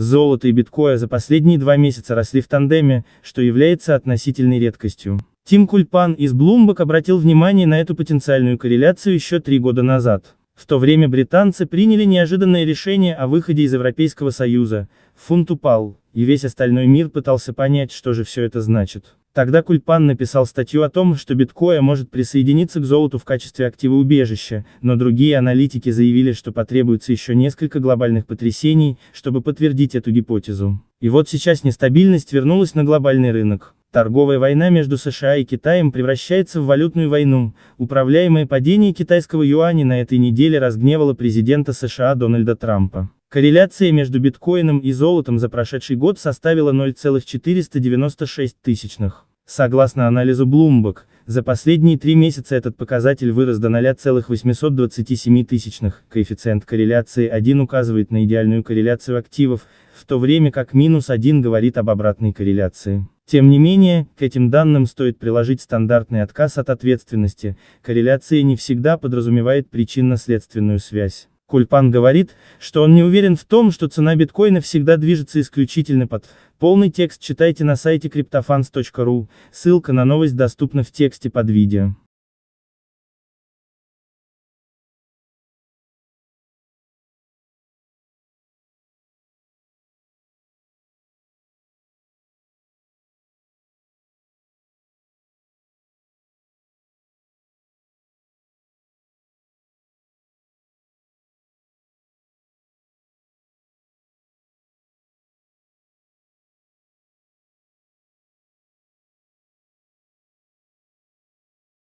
Золото и биткоин за последние два месяца росли в тандеме, что является относительной редкостью. Тим Кульпан из Bloomberg обратил внимание на эту потенциальную корреляцию еще три года назад. В то время британцы приняли неожиданное решение о выходе из Европейского Союза, фунт упал, и весь остальной мир пытался понять, что же все это значит. Тогда Кульпан написал статью о том, что биткоин может присоединиться к золоту в качестве актива убежища, но другие аналитики заявили, что потребуется еще несколько глобальных потрясений, чтобы подтвердить эту гипотезу. И вот сейчас нестабильность вернулась на глобальный рынок. Торговая война между США и Китаем превращается в валютную войну. Управляемое падение китайского юаня на этой неделе разгневало президента США Дональда Трампа. Корреляция между биткоином и золотом за прошедший год составила 0,496 тысячных. Согласно анализу Bloomberg, за последние три месяца этот показатель вырос до 0,827, коэффициент корреляции 1 указывает на идеальную корреляцию активов, в то время как минус 1 говорит об обратной корреляции. Тем не менее, к этим данным стоит приложить стандартный отказ от ответственности, корреляция не всегда подразумевает причинно-следственную связь. Кульпан говорит, что он не уверен в том, что цена биткоина всегда движется исключительно под. Полный текст читайте на сайте криптофанс.ру. ссылка на новость доступна в тексте под видео.